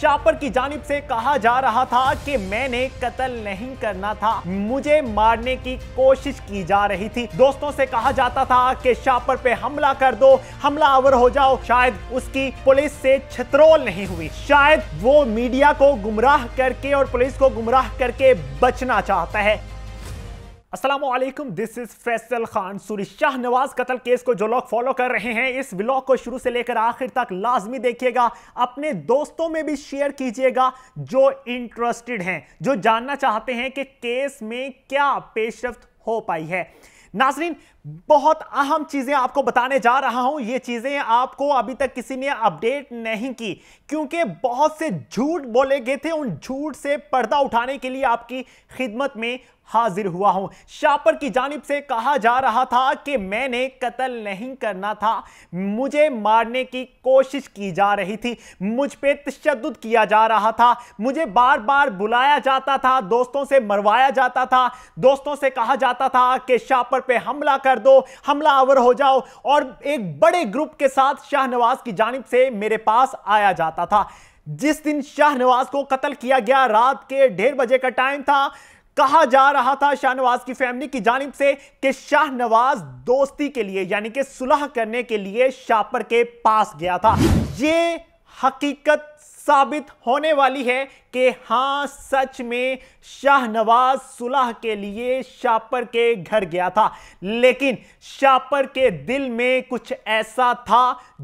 chopper की जानिब से कहा जा रहा था कि मैंने कत्ल नहीं करना था मुझे मारने की कोशिश की जा रही थी दोस्तों से कहा जाता था कि शापर पे हमला कर दो हमला आवर हो जाओ शायद उसकी पुलिस से छतरोल नहीं हुई शायद वो मीडिया को गुमराह करके और पुलिस को गुमराह करके बचना चाहता है असलम दिस इज फैसल खान सूरी शाह नवाज कत्ल केस को जो लोग फॉलो कर रहे हैं इस ब्लॉग को शुरू से लेकर आखिर तक लाजमी देखिएगा अपने दोस्तों में भी शेयर कीजिएगा जो इंटरेस्टेड हैं जो जानना चाहते हैं कि केस में क्या पेशरफ हो पाई है नाजरीन बहुत अहम चीज़ें आपको बताने जा रहा हूं ये चीज़ें आपको अभी तक किसी ने अपडेट नहीं की क्योंकि बहुत से झूठ बोले गए थे उन झूठ से पर्दा उठाने के लिए आपकी खिदमत में हाजिर हुआ हूं शापर की जानब से कहा जा रहा था कि मैंने कत्ल नहीं करना था मुझे मारने की कोशिश की जा रही थी मुझ पर तशद किया जा रहा था मुझे बार बार बुलाया जाता था दोस्तों से मरवाया जाता था दोस्तों से कहा जाता था कि शापर पे हमला कर दो हमला आवर हो जाओ और एक बड़े ग्रुप के साथ शाहनवाज की जानब से मेरे पास आया जाता था जिस दिन शाहनवाज को कत्ल किया गया रात के डेढ़ बजे का टाइम था कहा जा रहा था शाहनवाज की फैमिली की जानब से कि शाहनवाज दोस्ती के लिए यानी कि सुलह करने के लिए शापर के पास गया था ये हकीकत साबित होने वाली है कि हाँ सच में शाहनवाज सुलह के लिए शापर के घर गया था लेकिन शापर के दिल में कुछ ऐसा था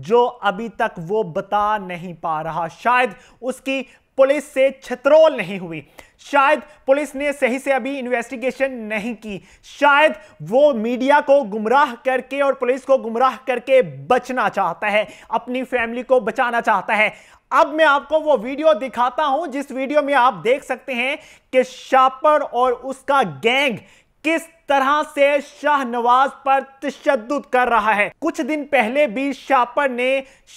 जो अभी तक वो बता नहीं पा रहा शायद उसकी पुलिस से छतरोल नहीं हुई शायद पुलिस ने सही से अभी इन्वेस्टिगेशन नहीं की शायद वो मीडिया को गुमराह करके और पुलिस को गुमराह करके बचना चाहता है अपनी फैमिली को बचाना चाहता है अब मैं आपको वो वीडियो दिखाता हूं जिस वीडियो में आप देख सकते हैं कि शापर और उसका गैंग किस तरह से शाहनवाज पर तशद कर रहा है कुछ दिन पहले भी शापर ने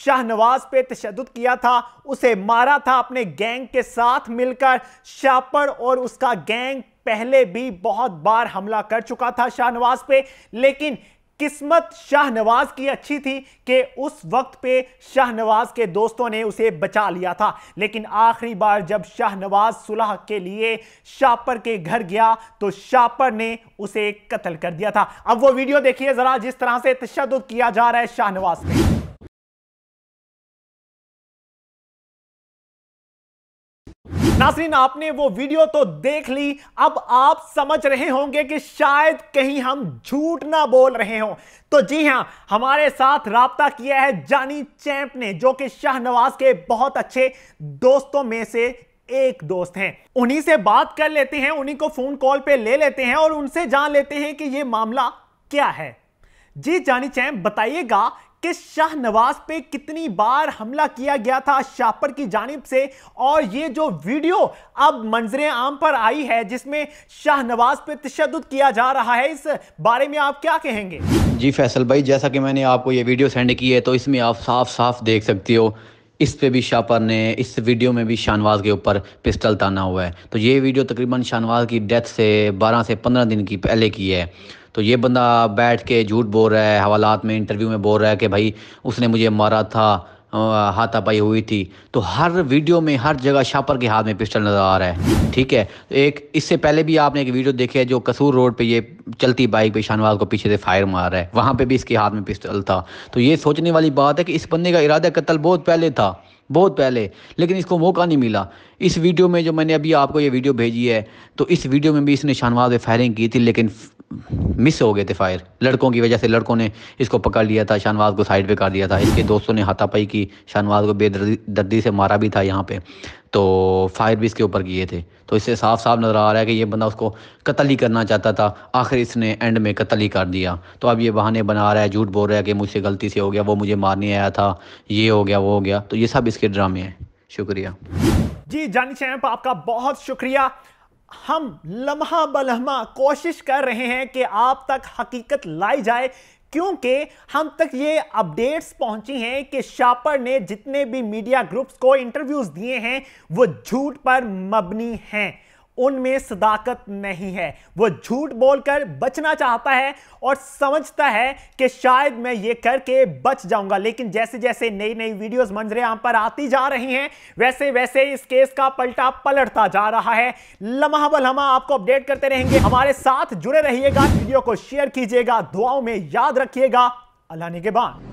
शाहनवाज पे तशद किया था उसे मारा था अपने गैंग के साथ मिलकर शापर और उसका गैंग पहले भी बहुत बार हमला कर चुका था शाहनवाज पे लेकिन किस्मत शाहनवाज की अच्छी थी कि उस वक्त पे शाहनवाज के दोस्तों ने उसे बचा लिया था लेकिन आखिरी बार जब शाहनवाज सुलह के लिए शापर के घर गया तो शापर ने उसे कत्ल कर दिया था अब वो वीडियो देखिए जरा जिस तरह से तशद किया जा रहा है शाहनवाज पे नासरीन आपने वो वीडियो तो देख ली अब आप समझ रहे होंगे कि शायद कहीं हम झूठ ना बोल रहे हों तो जी हां हमारे साथ रहा किया है जानी चैंप ने जो कि शाहनवाज के बहुत अच्छे दोस्तों में से एक दोस्त हैं उन्हीं से बात कर लेते हैं उन्हीं को फोन कॉल पे ले लेते हैं और उनसे जान लेते हैं कि ये मामला क्या है जी जानी चैंप बताइएगा कि शाहनवाज पे कितनी बार हमला किया गया था शापर की जानब से और ये जो वीडियो अब मंजर आम पर आई है जिसमें शाहनवाज पे तशद किया जा रहा है इस बारे में आप क्या कहेंगे जी फैसल भाई जैसा कि मैंने आपको ये वीडियो सेंड की है तो इसमें आप साफ साफ देख सकते हो इस पे भी शापर ने इस वीडियो में भी शाहनवाज के ऊपर पिस्टल ताना हुआ है तो ये वीडियो तकरीबन शाहनवाज की डेथ से 12 से 15 दिन की पहले की है तो ये बंदा बैठ के झूठ बोल रहा है हवालात में इंटरव्यू में बोल रहा है कि भाई उसने मुझे मारा था हाथापाई हुई थी तो हर वीडियो में हर जगह शापर के हाथ में पिस्टल नज़र आ रहा है ठीक है तो एक इससे पहले भी आपने एक वीडियो देखी है जो कसूर रोड पे ये चलती बाइक पे शाहनवाज को पीछे से फायर मार रहा है वहाँ पे भी इसके हाथ में पिस्टल था तो ये सोचने वाली बात है कि इस बंदे का इरादा कत्ल बहुत पहले था बहुत पहले लेकिन इसको मौका नहीं मिला इस वीडियो में जो मैंने अभी आपको ये वीडियो भेजी है तो इस वीडियो में भी इसने शानवाज पे फायरिंग की थी लेकिन मिस हो गए थे फायर लड़कों की वजह से लड़कों ने इसको पकड़ लिया था शाहनवाज को साइड पे कर दिया था इसके दोस्तों ने हाथापाई की शानवाज को बेदर्दी से मारा भी था यहाँ पे तो फायर भी इसके ऊपर किए थे तो इससे साफ साफ नज़र आ रहा है कि ये बंदा उसको कत्ल ही करना चाहता था आखिर इसने एंड में कत्ल ही कर दिया तो अब ये बहाने बना रहा है झूठ बोल रहा है कि मुझसे गलती से हो गया वो मुझे मारने आया था ये हो गया वो हो गया तो ये सब इसके ड्रामे हैं शुक्रिया जी जानी चैम्प आपका बहुत शुक्रिया हम लम्हा बलहमा कोशिश कर रहे हैं कि आप तक हकीकत लाई जाए क्योंकि हम तक ये अपडेट्स पहुंची हैं कि शापर ने जितने भी मीडिया ग्रुप्स को इंटरव्यूज दिए हैं वो झूठ पर मबनी हैं उनमें सदाकत नहीं है वो झूठ बोलकर बचना चाहता है और समझता है कि शायद मैं ये करके बच जाऊंगा लेकिन जैसे जैसे नई नई वीडियोस मंजरे आम पर आती जा रही हैं वैसे वैसे इस केस का पलटा पलटता जा रहा है लम्हा बलहमा आपको अपडेट करते रहेंगे हमारे साथ जुड़े रहिएगा वीडियो को शेयर कीजिएगा दुआओं में याद रखिएगा अल्लाह ने के बाद